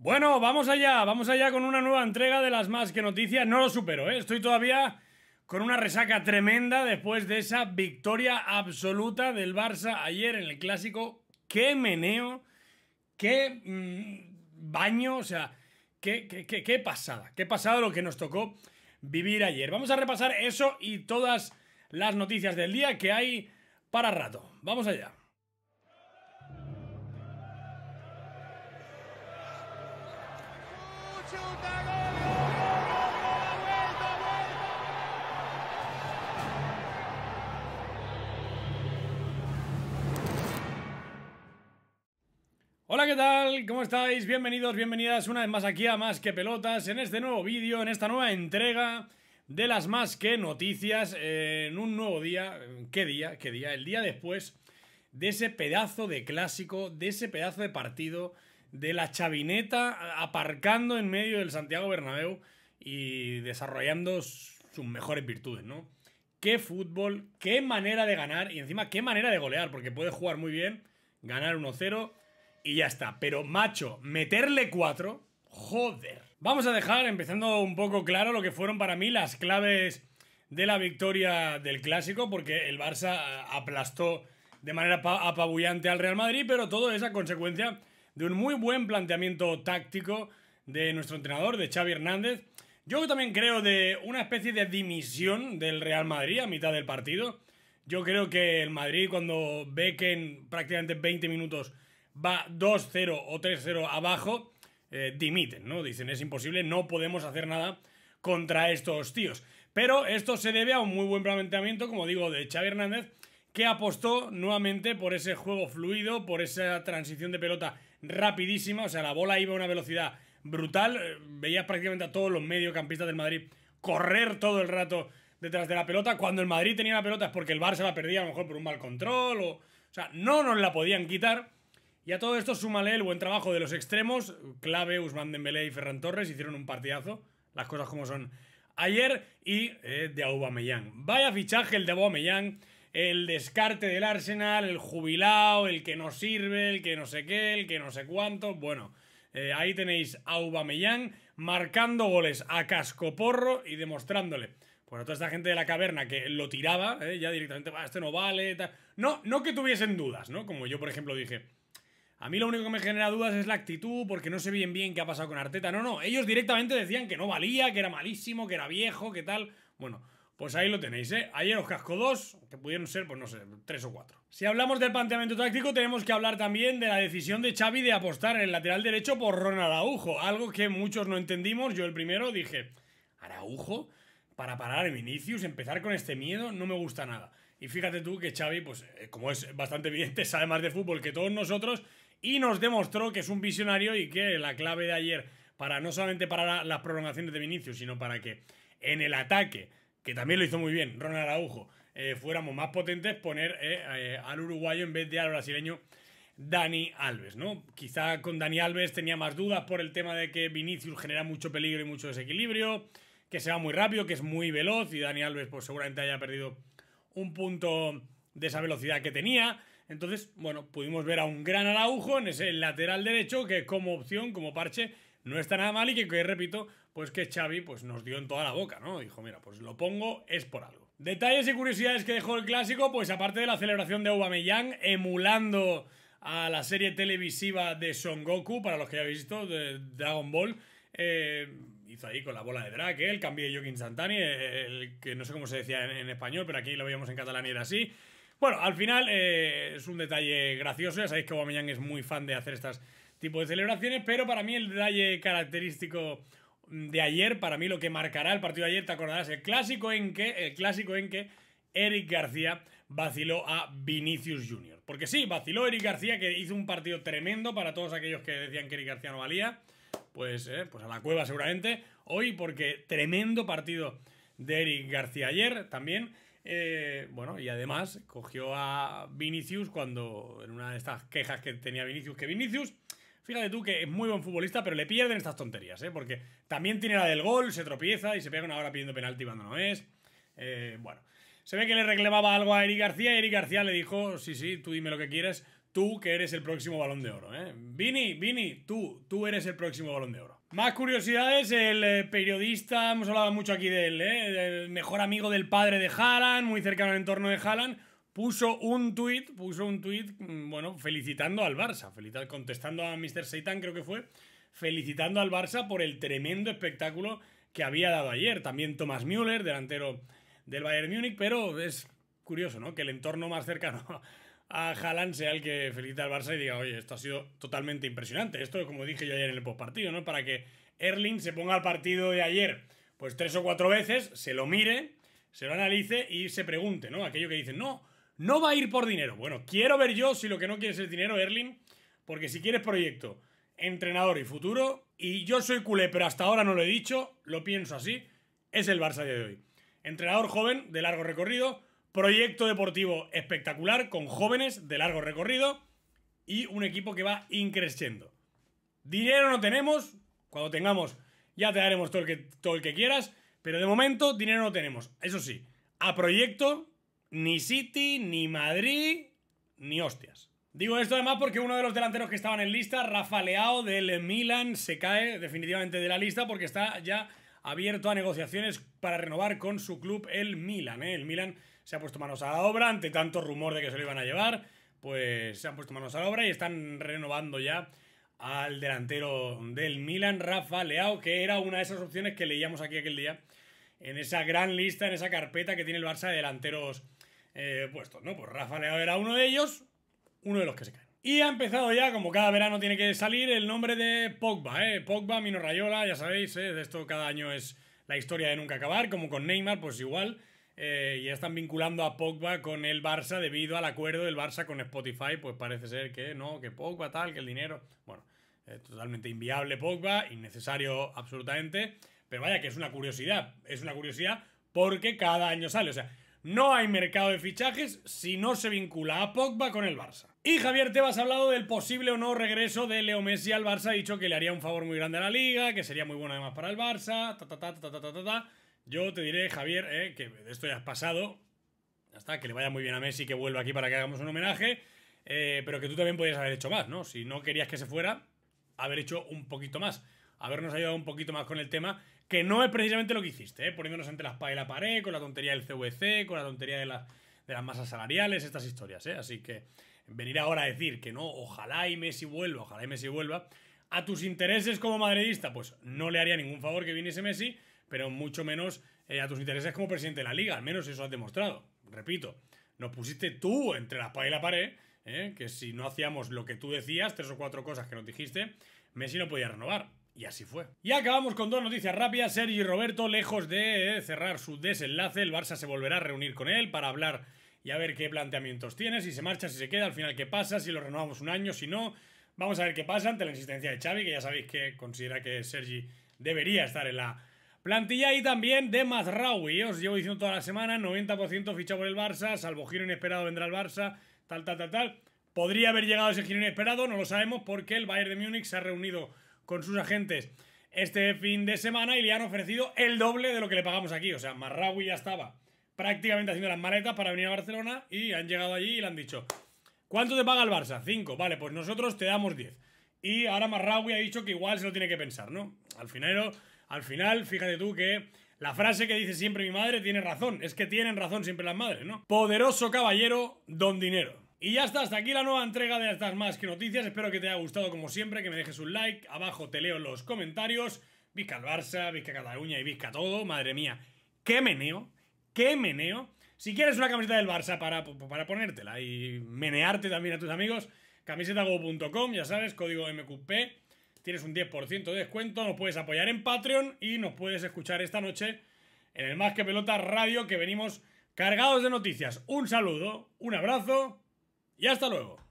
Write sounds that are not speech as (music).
Bueno, vamos allá, vamos allá con una nueva entrega de las más que noticias. No lo supero, ¿eh? estoy todavía con una resaca tremenda después de esa victoria absoluta del Barça ayer en el clásico. ¡Qué meneo! ¡Qué mm, baño! O sea, qué, qué pasada, qué pasada lo que nos tocó vivir ayer. Vamos a repasar eso y todas las noticias del día que hay para rato. Vamos allá. Hola, ¿qué tal? ¿Cómo estáis? Bienvenidos, bienvenidas una vez más aquí a Más que Pelotas, en este nuevo vídeo, en esta nueva entrega de las Más que Noticias, en un nuevo día, ¿qué día? ¿Qué día? El día después de ese pedazo de clásico, de ese pedazo de partido de la chavineta aparcando en medio del Santiago Bernabéu y desarrollando sus mejores virtudes, ¿no? Qué fútbol, qué manera de ganar y encima qué manera de golear, porque puede jugar muy bien, ganar 1-0 y ya está. Pero macho, meterle 4, joder. Vamos a dejar empezando un poco claro lo que fueron para mí las claves de la victoria del clásico, porque el Barça eh, aplastó de manera apabullante al Real Madrid, pero todo esa consecuencia de un muy buen planteamiento táctico de nuestro entrenador, de Xavi Hernández. Yo también creo de una especie de dimisión del Real Madrid a mitad del partido. Yo creo que el Madrid cuando ve que en prácticamente 20 minutos va 2-0 o 3-0 abajo, eh, dimiten, ¿no? Dicen, es imposible, no podemos hacer nada contra estos tíos. Pero esto se debe a un muy buen planteamiento, como digo, de Xavi Hernández, que apostó nuevamente por ese juego fluido, por esa transición de pelota rapidísima, o sea, la bola iba a una velocidad brutal, eh, veías prácticamente a todos los mediocampistas del Madrid correr todo el rato detrás de la pelota, cuando el Madrid tenía la pelota es porque el Barça la perdía a lo mejor por un mal control, o, sea, no nos la podían quitar, y a todo esto súmale el buen trabajo de los extremos, clave, Usman Dembélé y Ferran Torres hicieron un partidazo, las cosas como son ayer, y eh, de Aubameyang. Vaya fichaje el de Aubameyang, el descarte del Arsenal, el jubilado, el que no sirve, el que no sé qué, el que no sé cuánto. Bueno, eh, ahí tenéis a Aubameyang marcando goles a cascoporro y demostrándole. Bueno, a toda esta gente de la caverna que lo tiraba, eh, ya directamente, este no vale, No, no que tuviesen dudas, ¿no? Como yo, por ejemplo, dije, a mí lo único que me genera dudas es la actitud, porque no sé bien bien qué ha pasado con Arteta. No, no, ellos directamente decían que no valía, que era malísimo, que era viejo, que tal. Bueno, pues ahí lo tenéis, ¿eh? Ayer os casco dos, que pudieron ser, pues no sé, tres o cuatro. Si hablamos del planteamiento táctico, tenemos que hablar también de la decisión de Xavi de apostar en el lateral derecho por Ronald Araujo, algo que muchos no entendimos. Yo el primero dije, Araujo, para parar en Vinicius, empezar con este miedo, no me gusta nada. Y fíjate tú que Xavi, pues eh, como es bastante evidente, (laughs) sabe más de fútbol que todos nosotros y nos demostró que es un visionario y que la clave de ayer para no solamente parar las prolongaciones de Vinicius, sino para que en el ataque que también lo hizo muy bien, Ronald Araujo, eh, fuéramos más potentes, poner eh, eh, al uruguayo en vez de al brasileño Dani Alves, ¿no? Quizá con Dani Alves tenía más dudas por el tema de que Vinicius genera mucho peligro y mucho desequilibrio, que se va muy rápido, que es muy veloz y Dani Alves pues seguramente haya perdido un punto de esa velocidad que tenía. Entonces, bueno, pudimos ver a un gran Araujo en ese lateral derecho que como opción, como parche, no está nada mal y que, repito, pues que Xavi pues nos dio en toda la boca, ¿no? Dijo, mira, pues lo pongo, es por algo. Detalles y curiosidades que dejó el clásico, pues aparte de la celebración de Aubameyang emulando a la serie televisiva de Son Goku, para los que ya habéis visto, de Dragon Ball, eh, hizo ahí con la bola de drag, el cambio de Joaquín Santani, el, que no sé cómo se decía en, en, español, pero aquí lo veíamos en catalán y era así. Bueno, al final eh, es un detalle gracioso. Ya sabéis que Aubameyang es muy fan de hacer estas tipos de celebraciones, pero para mí el detalle característico de ayer, para mí lo que marcará el partido de ayer, te acordarás, el clásico en que, el clásico en que Eric García vaciló a Vinicius Jr. Porque sí, vaciló Eric García, que hizo un partido tremendo para todos aquellos que decían que Eric García no valía. Pues, eh, pues a la cueva seguramente. Hoy, porque tremendo partido de Eric García ayer también. Eh, bueno, y además cogió a Vinicius cuando, en una de estas quejas que tenía Vinicius, que Vinicius, fíjate tú que es muy buen futbolista, pero le pierden estas tonterías, ¿eh? Porque también tiene la del gol, se tropieza y se pega una hora pidiendo penalti cuando no es. Eh, bueno, se ve que le reclamaba algo a Eric García y Eric García le dijo, sí, sí, tú dime lo que quieres, tú que eres el próximo balón de oro, ¿eh? Vini, Vini, tú, tú eres el próximo balón de oro. Más curiosidades, el eh, periodista, hemos hablado mucho aquí de él, ¿eh? el mejor amigo del padre de Haaland, muy cercano al entorno de Haaland, puso un tuit, puso un tweet mm, bueno, felicitando al Barça, contestando a Mr. Seitan, creo que fue, felicitando al Barça por el tremendo espectáculo que había dado ayer. También Thomas Müller, delantero del Bayern Múnich, pero es curioso, ¿no? Que el entorno más cercano a Haaland sea el que felicita al Barça y diga, oye, esto ha sido totalmente impresionante. Esto, como dije yo ayer en el postpartido, ¿no? Para que Erling se ponga al partido de ayer, pues tres o cuatro veces, se lo mire, se lo analice y se pregunte, ¿no? Aquello que dicen, no, no va a ir por dinero. Bueno, quiero ver yo si lo que no quieres es dinero, Erling, porque si quieres proyecto, entrenador y futuro, y yo soy culé, pero hasta ahora no lo he dicho, lo pienso así, es el Barça de hoy. Entrenador joven, de largo recorrido, Proyecto deportivo espectacular con jóvenes de largo recorrido y un equipo que va increciendo. Dinero no tenemos, cuando tengamos ya te daremos todo el, que, todo el que quieras, pero de momento dinero no tenemos. Eso sí, a proyecto ni City, ni Madrid, ni hostias. Digo esto además porque uno de los delanteros que estaban en lista, Rafa Leao del Milan, se cae definitivamente de la lista porque está ya abierto a negociaciones para renovar con su club el Milan. ¿eh? El Milan se ha puesto manos a la obra ante tanto rumor de que se lo iban a llevar, pues se han puesto manos a la obra y están renovando ya al delantero del Milan, Rafa Leao, que era una de esas opciones que leíamos aquí aquel día, en esa gran lista, en esa carpeta que tiene el Barça de delanteros eh, puestos, ¿no? Pues Rafa Leao era uno de ellos, uno de los que se cae. Y ha empezado ya, como cada verano tiene que salir, el nombre de Pogba, ¿eh? Pogba, Mino Rayola, ya sabéis, ¿eh? de esto cada año es la historia de nunca acabar, como con Neymar, pues igual. Eh, ya están vinculando a Pogba con el Barça debido al acuerdo del Barça con Spotify, pues parece ser que no, que Pogba tal, que el dinero... Bueno, eh, totalmente inviable Pogba, innecesario absolutamente, pero vaya que es una curiosidad, es una curiosidad porque cada año sale, o sea... No hay mercado de fichajes si no se vincula a Pogba con el Barça. Y Javier te ha hablado del posible o no regreso de Leo Messi al Barça, ha dicho que le haría un favor muy grande a la liga, que sería muy bueno además para el Barça, Yo te diré, Javier, eh, que de esto ya has pasado. Hasta que le vaya muy bien a Messi, que vuelva aquí para que hagamos un homenaje. Eh, pero que tú también podías haber hecho más, ¿no? Si no querías que se fuera, haber hecho un poquito más habernos ayudado un poquito más con el tema, que no es precisamente lo que hiciste, ¿eh? poniéndonos entre las espada y la pared, con la tontería del CVC, con la tontería de, de las masas salariales, estas historias. ¿eh? Así que venir ahora a decir que no, ojalá y Messi vuelva, ojalá y Messi vuelva, a tus intereses como madridista, pues no le haría ningún favor que viniese Messi, pero mucho menos eh, a tus intereses como presidente de la liga, al menos eso has demostrado. Repito, nos pusiste tú entre las espada y la pared, ¿eh? que si no hacíamos lo que tú decías, tres o cuatro cosas que nos dijiste, Messi no podía renovar. Y así fue. Y acabamos con dos noticias rápidas. Sergi Roberto, lejos de cerrar su desenlace, el Barça se volverá a reunir con él para hablar y a ver qué planteamientos tiene, si se marcha, si se queda, al final qué pasa, si lo renovamos un año, si no. Vamos a ver qué pasa ante la insistencia de Xavi, que ya sabéis que considera que Sergi debería estar en la plantilla. Y también de Mazraoui, os llevo diciendo toda la semana, 90% fichado por el Barça, salvo giro inesperado vendrá el Barça, tal, tal, tal, tal. Podría haber llegado ese giro inesperado, no lo sabemos, porque el Bayern de Múnich se ha reunido con sus agentes este fin de semana y le han ofrecido el doble de lo que le pagamos aquí. O sea, Marrawi ya estaba prácticamente haciendo las maletas para venir a Barcelona y han llegado allí y le han dicho, ¿cuánto te paga el Barça? 5, vale, pues nosotros te damos 10. Y ahora Marrawi ha dicho que igual se lo tiene que pensar, ¿no? Al final, al final, fíjate tú que la frase que dice siempre mi madre tiene razón, es que tienen razón siempre las madres, ¿no? Poderoso caballero, don dinero. Y ya está, hasta aquí la nueva entrega de estas más que noticias. Espero que te haya gustado como siempre, que me dejes un like. Abajo te leo los comentarios. Vizca el Barça, Vizca Cataluña y Vizca todo. Madre mía, qué meneo, qué meneo. Si quieres una camiseta del Barça para, ponértela y menearte también a tus amigos, camisetago.com, ya sabes, código MQP. Tienes un 10% de descuento, nos puedes apoyar en Patreon y nos puedes escuchar esta noche en el Más que Pelota Radio que venimos cargados de noticias. Un saludo, un abrazo y hasta luego.